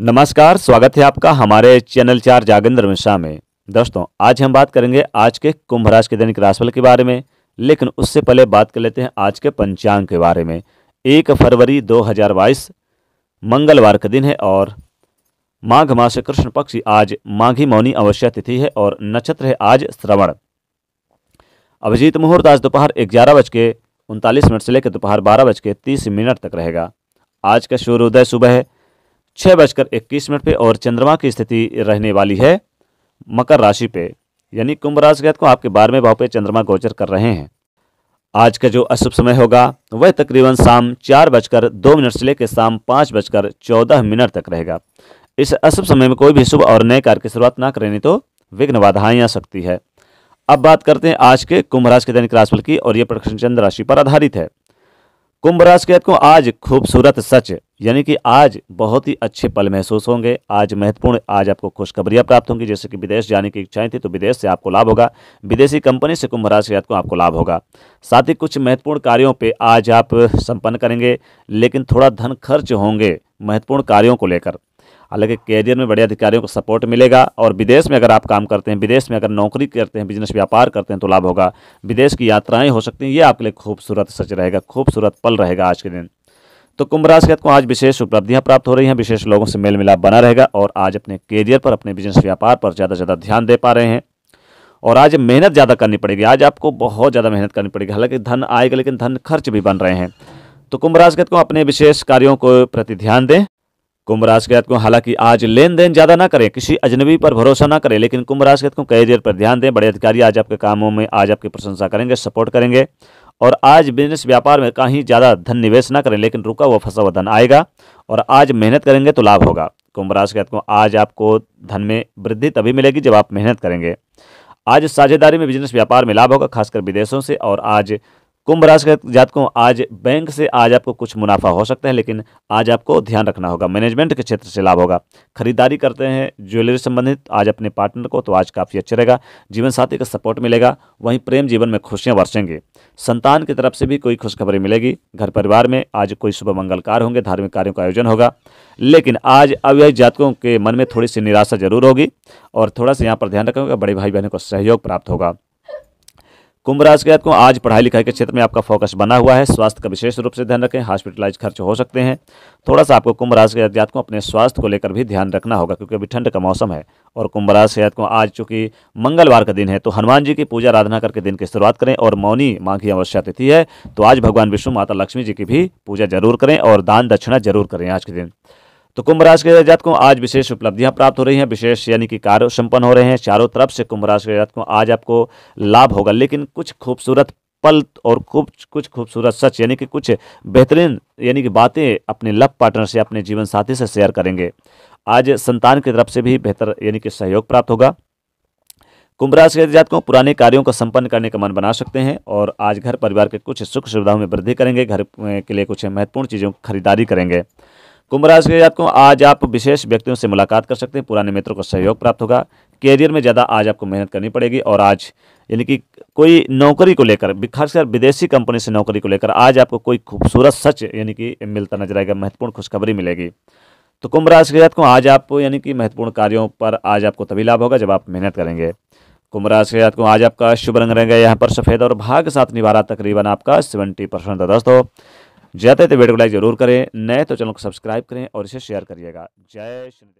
नमस्कार स्वागत है आपका हमारे चैनल चार जागेंद्र मिश्रा में दोस्तों आज हम बात करेंगे आज के कुंभ राशि के दैनिक राशिफल के बारे में लेकिन उससे पहले बात कर लेते हैं आज के पंचांग के बारे में एक फरवरी 2022 मंगलवार का दिन है और माघ मास कृष्ण पक्ष आज माघी मौनी अवश्य तिथि है और नक्षत्र है आज श्रवण अभिजीत मुहूर्त आज दोपहर ग्यारह बज के उनतालीस मिनट से लेकर दोपहर बारह बज के तीस मिनट तक रहेगा आज का सूर्योदय सुबह है छः बजकर इक्कीस मिनट पर और चंद्रमा की स्थिति रहने वाली है मकर राशि पे यानी कुंभ राशि के को आपके बारहवें भाव पे चंद्रमा गोचर कर रहे हैं आज का जो अशुभ समय होगा वह तकरीबन शाम चार बजकर दो मिनट से लेकर शाम पाँच बजकर चौदह मिनट तक रहेगा इस अशुभ समय में कोई भी शुभ और नए कार्य की शुरुआत ना करें तो विघ्न बाधाएं आ सकती है अब बात करते हैं आज के कुंभ राशि के दैनिक राशिफल की और ये प्रकृष्ण चंद्र राशि पर आधारित है कुंभ राशि के को आज खूबसूरत सच यानी कि आज बहुत ही अच्छे पल महसूस होंगे आज महत्वपूर्ण आज आपको खुशखबरियाँ प्राप्त होंगी जैसे कि विदेश जाने की इच्छाएं थी तो विदेश से आपको लाभ होगा विदेशी कंपनी से कुंभ राशि को आपको लाभ होगा साथ ही कुछ महत्वपूर्ण कार्यों पे आज आप संपन्न करेंगे लेकिन थोड़ा धन खर्च होंगे महत्वपूर्ण कार्यों को लेकर हालांकि कैरियर में बड़े अधिकारियों का सपोर्ट मिलेगा और विदेश में अगर आप काम करते हैं विदेश में अगर नौकरी करते हैं बिजनेस व्यापार करते हैं तो लाभ होगा विदेश की यात्राएं हो सकती हैं ये आपके लिए खूबसूरत सच रहेगा खूबसूरत पल रहेगा आज के दिन तो कुंभ राशि को आज विशेष उपलब्धियां प्राप्त हो रही हैं विशेष लोगों से मेल मिलाप बना रहेगा और आज अपने करियर पर अपने बिजनेस व्यापार पर ज़्यादा से ज़्यादा ध्यान दे पा रहे हैं और आज मेहनत ज़्यादा करनी पड़ेगी आज आपको बहुत ज़्यादा मेहनत करनी पड़ेगी हालांकि धन आएगा लेकिन धन खर्च भी बन रहे हैं तो कुंभ राशि को अपने विशेष कार्यों को प्रति ध्यान दें कुंभ राशि को हालांकि आज लेन देन ज़्यादा ना करें किसी अजनबी पर भरोसा ना करें लेकिन कुंभ राशि को करियर पर ध्यान दें बड़े अधिकारी आज आपके कामों में आज आपकी प्रशंसा करेंगे सपोर्ट करेंगे और आज बिजनेस व्यापार में कहीं ज़्यादा धन निवेश ना करें लेकिन रुका हुआ फंसा हुआ धन आएगा और आज मेहनत करेंगे तो लाभ होगा कुंभ राशि के आज आपको धन में वृद्धि तभी मिलेगी जब आप मेहनत करेंगे आज साझेदारी में बिजनेस व्यापार में लाभ होगा खासकर विदेशों से और आज कुंभ राशि के जातकों आज बैंक से आज आपको कुछ मुनाफा हो सकता है लेकिन आज आपको ध्यान रखना होगा मैनेजमेंट के क्षेत्र से लाभ होगा खरीदारी करते हैं ज्वेलरी संबंधित आज अपने पार्टनर को तो आज काफ़ी अच्छा रहेगा जीवन साथी का सपोर्ट मिलेगा वहीं प्रेम जीवन में खुशियाँ बरसेंगे संतान की तरफ से भी कोई खुशखबरी मिलेगी घर परिवार में आज कोई शुभ मंगलकार होंगे धार्मिक कार्यों का आयोजन होगा लेकिन आज अव्यय जातकों के मन में थोड़ी सी निराशा जरूर होगी और थोड़ा सा यहाँ पर ध्यान रखेंगे बड़े भाई बहनों को सहयोग प्राप्त होगा कुंभ राशि के को आज पढ़ाई लिखाई के क्षेत्र में आपका फोकस बना हुआ है स्वास्थ्य का विशेष रूप से ध्यान रखें हॉस्पिटलाइज खर्च हो सकते हैं थोड़ा सा आपको कुंभ राशि के जात को अपने स्वास्थ्य को लेकर भी ध्यान रखना होगा क्योंकि अभी ठंड का मौसम है और कुंभ राशि के को आज चूंकि मंगलवार का दिन है तो हनुमान जी की पूजा आराधना करके दिन की शुरुआत करें और मौनी माँ की अवश्या तिथि है तो आज भगवान विष्णु माता लक्ष्मी जी की भी पूजा जरूर करें और दान दक्षिणा जरूर करें आज के दिन तो कुंभ राशि के जात को आज विशेष उपलब्धियां प्राप्त हो रही हैं विशेष यानी कि कार्य संपन्न हो रहे हैं चारों तरफ से कुंभ राशि के जात को आज आपको लाभ होगा लेकिन कुछ खूबसूरत पल और कुछ कुछ खूबसूरत सच यानी कि कुछ बेहतरीन यानी कि बातें अपने लव पार्टनर से अपने जीवन साथी से शेयर करेंगे आज संतान की तरफ से भी बेहतर यानी कि सहयोग प्राप्त होगा कुंभ राशि के जात को पुराने कार्यों को संपन्न करने का मन बना सकते हैं और आज घर परिवार के कुछ सुख सुविधाओं में वृद्धि करेंगे घर के लिए कुछ महत्वपूर्ण चीज़ों की खरीदारी करेंगे कुंभ राशि के जातकों आज आप विशेष व्यक्तियों से मुलाकात कर सकते हैं पुराने मित्रों को सहयोग प्राप्त होगा कैरियर में ज़्यादा आज आपको मेहनत करनी पड़ेगी और आज यानी कि कोई नौकरी को लेकर खासकर विदेशी कंपनी से नौकरी को लेकर आज आपको कोई खूबसूरत सच यानी कि मिलता नजर आएगा महत्वपूर्ण खुशखबरी मिलेगी तो कुंभ राशि के जातकों आज आप यानी कि महत्वपूर्ण कार्यों पर आज आपको तभी लाभ होगा जब आप मेहनत करेंगे कुंभ राशि के जातकों आज आपका शुभ रंग रहेगा यहाँ पर सफ़ेद और भाग के साथ निभा रहा तकरीबन आपका सेवेंटी परसेंट दोस्तों जाते थे तो वीडियो को लाइक ज़रूर करें नए तो चैनल को सब्सक्राइब करें और इसे शेयर करिएगा जय श्रीदेव